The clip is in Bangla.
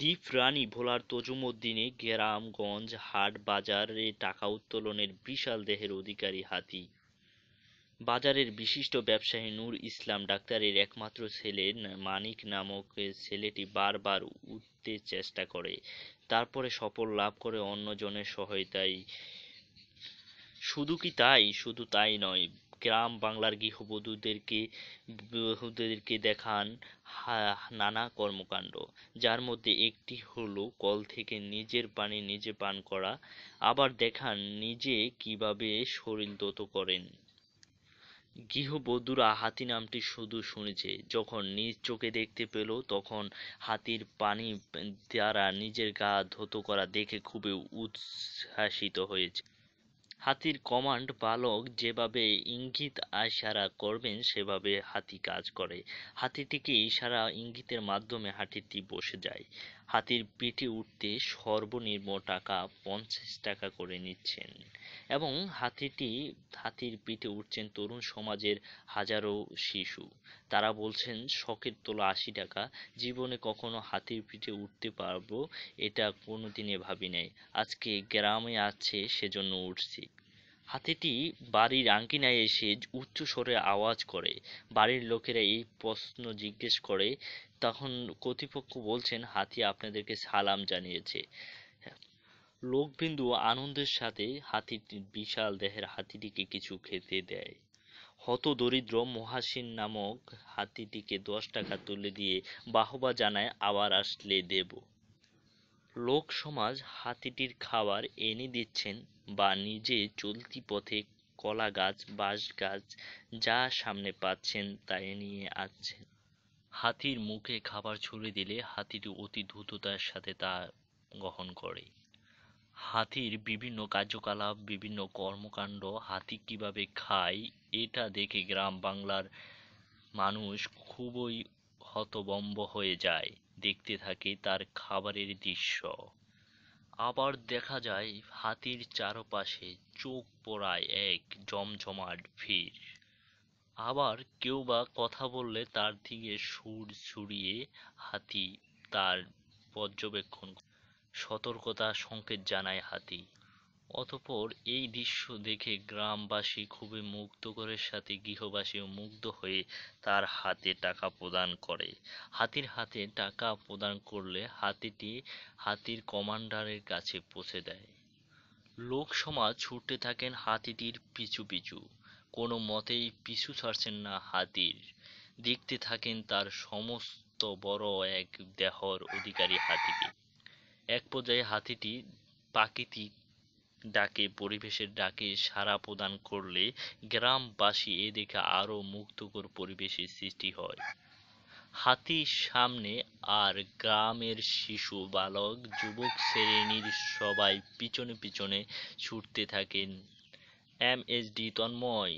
দ্বীপ রানী ভোলার তজুমদ্দিনে গ্রামগঞ্জ হাট বাজারে টাকা উত্তোলনের বিশাল দেহের অধিকারী হাতি বাজারের বিশিষ্ট ব্যবসায়ী নূর ইসলাম ডাক্তারের একমাত্র ছেলে মানিক নামক ছেলেটি বারবার উঠতে চেষ্টা করে তারপরে সফল লাভ করে অন্যজনের সহায়তায় শুধু কি তাই শুধু তাই নয় গ্রাম বাংলার গৃহবধূদেরকে বধূদেরকে দেখান নানা কর্মকাণ্ড যার মধ্যে একটি হলো কল থেকে নিজের পানি নিজে পান করা আবার দেখান নিজে কিভাবে শরীরদত করেন গৃহবধূরা হাতি নামটি শুধু শুনেছে যখন নিজ চোখে দেখতে পেল তখন হাতির পানি দ্বারা নিজের গা ধৌত করা দেখে খুবই উচ্ছ্বাসিত হয়েছে হাতির কমান্ড পালক যেভাবে ইঙ্গিত ইশারা করবেন সেভাবে হাতি কাজ করে হাতিটিকে ইশারা ইঙ্গিতের মাধ্যমে হাতিটি বসে যায় হাতির পিঠে উঠতে সর্বনিম্ন টাকা পঞ্চাশ টাকা করে নিচ্ছেন এবং হাতিটি হাতির পিঠে উঠছেন তরুণ সমাজের হাজারো শিশু তারা বলছেন শখের তোলা আশি টাকা জীবনে কখনো হাতির পিঠে উঠতে পারবো এটা কোনোদিনে ভাবি নাই আজকে গ্রামে আছে সেজন্য উঠছি হাতিটি বাড়ির আঙ্গিনায় এসে উচ্চ স্বরে আওয়াজ করে বাড়ির লোকেরা এই প্রশ্ন জিজ্ঞেস করে তখন কর্তৃপক্ষ বলছেন হাতি আপনাদেরকে সালাম জানিয়েছে লোকবিন্দু আনন্দের সাথে হাতির বিশাল দেহের হাতিটিকে কিছু খেতে দেয় হত দরিদ্র মহাসিন নামক হাতিটিকে দশ টাকা তুলে দিয়ে বাহবা জানায় আবার আসলে দেব লোকসমাজ হাতিটির খাবার এনে দিচ্ছেন বা নিজে চলতি পথে কলা গাছ বাঁশ গাছ যা সামনে পাচ্ছেন তা নিয়ে আসছেন হাতির মুখে খাবার ছুঁড়ে দিলে হাতিটি অতি দ্রুততার সাথে তা গ্রহণ করে হাতির বিভিন্ন কার্যকলাপ বিভিন্ন কর্মকাণ্ড হাতি কিভাবে খায় এটা দেখে গ্রাম বাংলার মানুষ খুবই হতবম্ব হয়ে যায় দেখতে থাকে তার খাবারের দৃশ্য আবার দেখা যায় হাতির চারপাশে চোখ পড়ায় এক জমজমাট ভিড় আবার কেউ বা কথা বললে তার দিকে সুর ছুড়িয়ে হাতি তার পর্যবেক্ষণ সতর্কতা সংকেত জানায় হাতি অতঃপর এই দৃশ্য দেখে গ্রামবাসী খুবই মুগ্ধকরের সাথে গৃহবাসীও মুগ্ধ হয়ে তার হাতে টাকা প্রদান করে হাতির হাতে টাকা প্রদান করলে হাতিটি হাতির কমান্ডারের কাছে পৌঁছে দেয় লোকসমাজ ছুটতে থাকেন হাতিটির পিছু পিছু কোনো মতেই পিছু ছাড়ছেন না হাতির দেখতে থাকেন তার সমস্ত বড় এক দেহর অধিকারী হাতিকে এক পর্যায়ে হাতিটি প্রাকৃতিক ডাকে পরিবেশের ডাকে সাড়া প্রদান করলে গ্রামবাসী এদিকে আরও মুক্তকর পরিবেশের সৃষ্টি হয় হাতির সামনে আর গ্রামের শিশু বালক যুবক শ্রেণীর সবাই পিছনে পিছনে ছুটতে থাকেন এম এস ডি তন্ময়